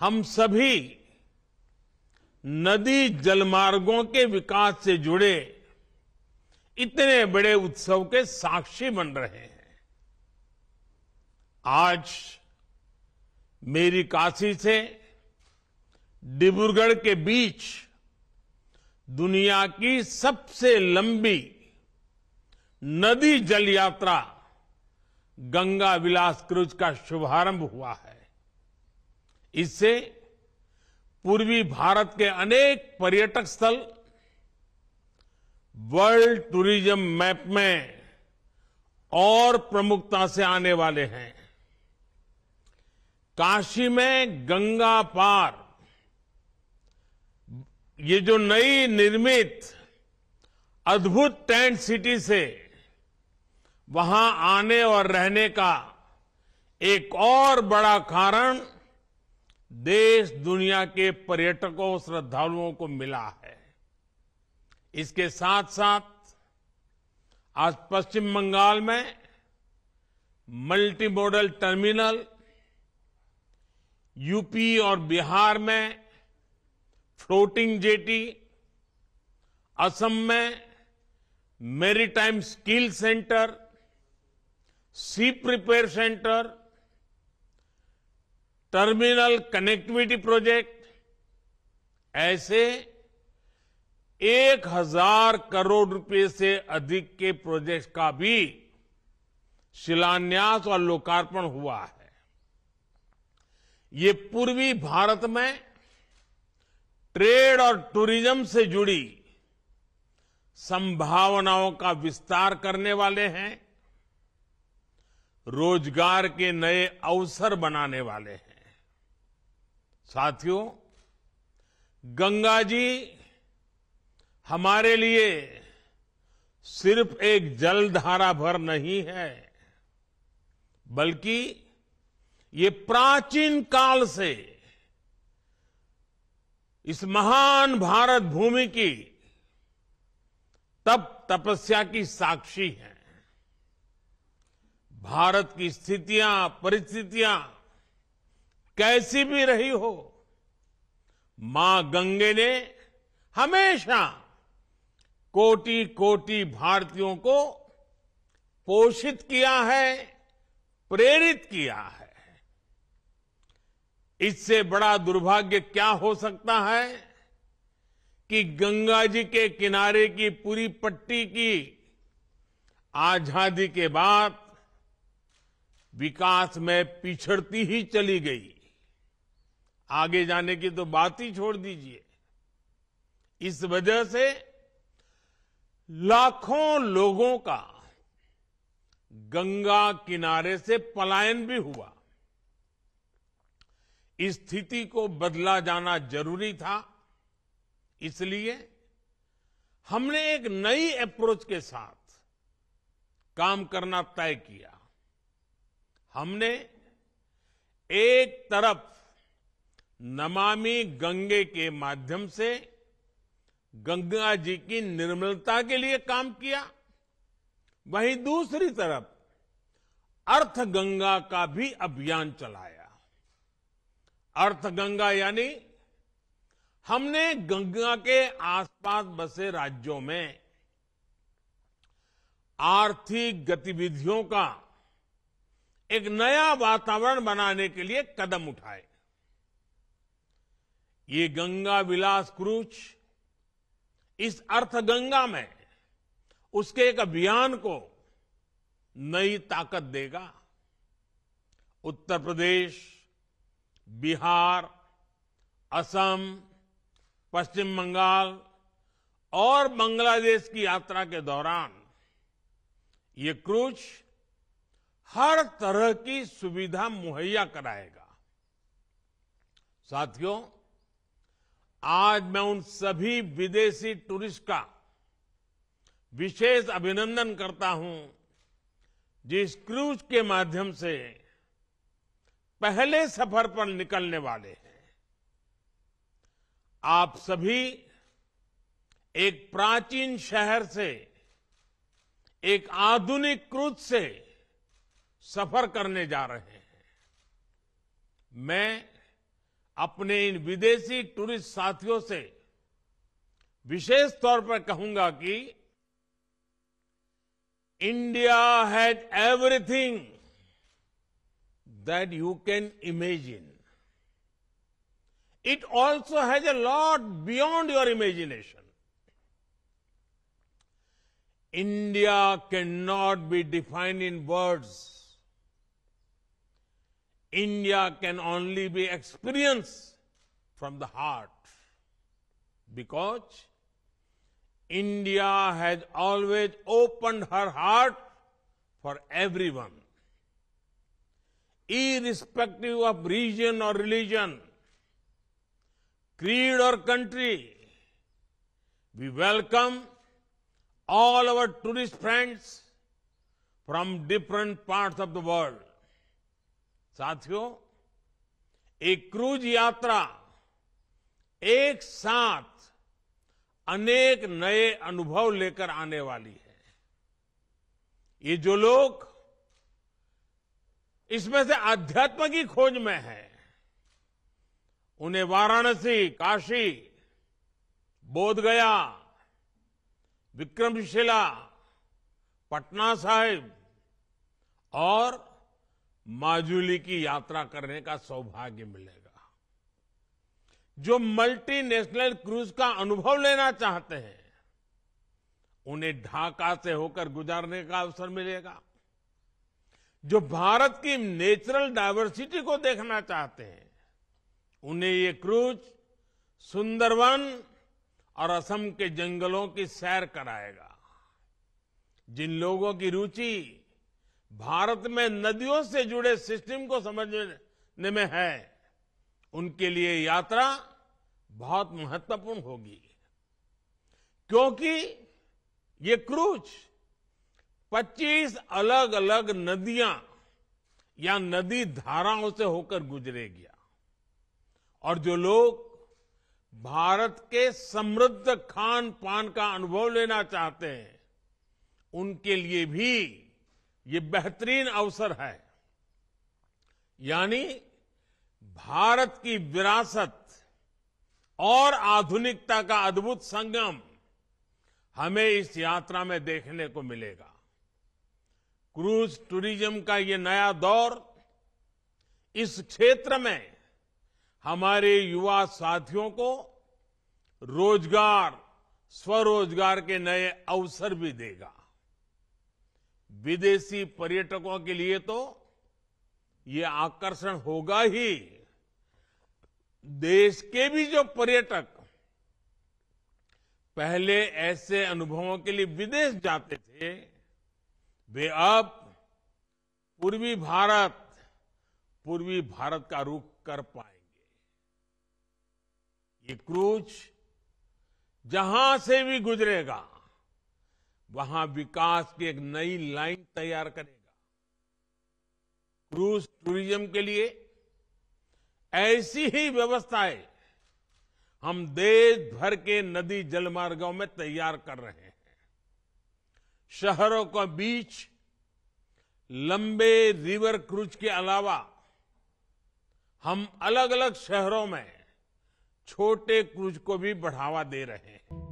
हम सभी नदी जलमार्गों के विकास से जुड़े इतने बड़े उत्सव के साक्षी बन रहे हैं आज मेरी काशी से डिब्रूगढ़ के बीच दुनिया की सबसे लंबी नदी जल यात्रा गंगा विलास क्रूज का शुभारंभ हुआ है इससे पूर्वी भारत के अनेक पर्यटक स्थल वर्ल्ड टूरिज्म मैप में और प्रमुखता से आने वाले हैं काशी में गंगा पार ये जो नई निर्मित अद्भुत टेंट सिटी से वहां आने और रहने का एक और बड़ा कारण देश दुनिया के पर्यटकों श्रद्धालुओं को मिला है इसके साथ साथ आज पश्चिम बंगाल में मल्टी मॉडल टर्मिनल यूपी और बिहार में फ्लोटिंग जेटी असम में maritime skill centre sea prepare centre terminal connectivity project ऐसे एक हजार करोड़ रुपए से अधिक के प्रोजेक्ट का भी शिलान्यास और लोकार्पण हुआ है ये पूर्वी भारत में ट्रेड और टूरिज्म से जुड़ी संभावनाओं का विस्तार करने वाले हैं रोजगार के नए अवसर बनाने वाले हैं साथियों गंगा जी हमारे लिए सिर्फ एक जलधारा भर नहीं है बल्कि ये प्राचीन काल से इस महान भारत भूमि की तप तपस्या की साक्षी है भारत की स्थितियां परिस्थितियां कैसी भी रही हो मां गंगे ने हमेशा कोटि कोटि भारतीयों को पोषित किया है प्रेरित किया है इससे बड़ा दुर्भाग्य क्या हो सकता है कि गंगा जी के किनारे की पूरी पट्टी की आजादी के बाद विकास में पिछड़ती ही चली गई आगे जाने की तो बात ही छोड़ दीजिए इस वजह से लाखों लोगों का गंगा किनारे से पलायन भी हुआ इस स्थिति को बदला जाना जरूरी था इसलिए हमने एक नई अप्रोच के साथ काम करना तय किया हमने एक तरफ नमामि गंगे के माध्यम से गंगा जी की निर्मलता के लिए काम किया वहीं दूसरी तरफ अर्थ गंगा का भी अभियान चलाया अर्थ गंगा यानी हमने गंगा के आसपास बसे राज्यों में आर्थिक गतिविधियों का एक नया वातावरण बनाने के लिए कदम उठाए ये गंगा विलास क्रूज इस अर्थगंगा में उसके एक अभियान को नई ताकत देगा उत्तर प्रदेश बिहार असम पश्चिम बंगाल और बांग्लादेश की यात्रा के दौरान ये क्रूज हर तरह की सुविधा मुहैया कराएगा साथियों आज मैं उन सभी विदेशी टूरिस्ट का विशेष अभिनंदन करता हूं जिस क्रूज के माध्यम से पहले सफर पर निकलने वाले हैं आप सभी एक प्राचीन शहर से एक आधुनिक क्रूज से सफर करने जा रहे हैं मैं अपने इन विदेशी टूरिस्ट साथियों से विशेष तौर पर कहूंगा कि India has everything that you can imagine it also has a lot beyond your imagination India can not be defined in words India can only be experienced from the heart because India has always opened her heart for everyone, irrespective of region or religion, creed or country. We welcome all our tourist friends from different parts of the world. साथियों एक cruise यात्रा एक साथ अनेक नए अनुभव लेकर आने वाली है ये जो लोग इसमें से आध्यात्म की खोज में है उन्हें वाराणसी काशी बोधगया विक्रमशिला पटना साहिब और माजुली की यात्रा करने का सौभाग्य मिलेगा जो मल्टीनेशनल क्रूज का अनुभव लेना चाहते हैं उन्हें ढाका से होकर गुजारने का अवसर मिलेगा जो भारत की नेचुरल डायवर्सिटी को देखना चाहते हैं उन्हें ये क्रूज सुंदरवन और असम के जंगलों की सैर कराएगा जिन लोगों की रुचि भारत में नदियों से जुड़े सिस्टम को समझने में है उनके लिए यात्रा बहुत महत्वपूर्ण होगी क्योंकि ये क्रूज 25 अलग अलग नदियां या नदी धाराओं से होकर गुजरेगी और जो लोग भारत के समृद्ध खान पान का अनुभव लेना चाहते हैं उनके लिए भी ये बेहतरीन अवसर है यानी भारत की विरासत और आधुनिकता का अद्भुत संगम हमें इस यात्रा में देखने को मिलेगा क्रूज टूरिज्म का ये नया दौर इस क्षेत्र में हमारे युवा साथियों को रोजगार स्वरोजगार के नए अवसर भी देगा विदेशी पर्यटकों के लिए तो ये आकर्षण होगा ही देश के भी जो पर्यटक पहले ऐसे अनुभवों के लिए विदेश जाते थे वे अब पूर्वी भारत पूर्वी भारत का रुख कर पाएंगे ये क्रूज जहां से भी गुजरेगा वहां विकास की एक नई लाइन तैयार करेगा क्रूज टूरिज्म के लिए ऐसी ही व्यवस्थाएं हम देश भर के नदी जलमार्गों में तैयार कर रहे हैं शहरों के बीच लंबे रिवर क्रूज के अलावा हम अलग अलग शहरों में छोटे क्रूज को भी बढ़ावा दे रहे हैं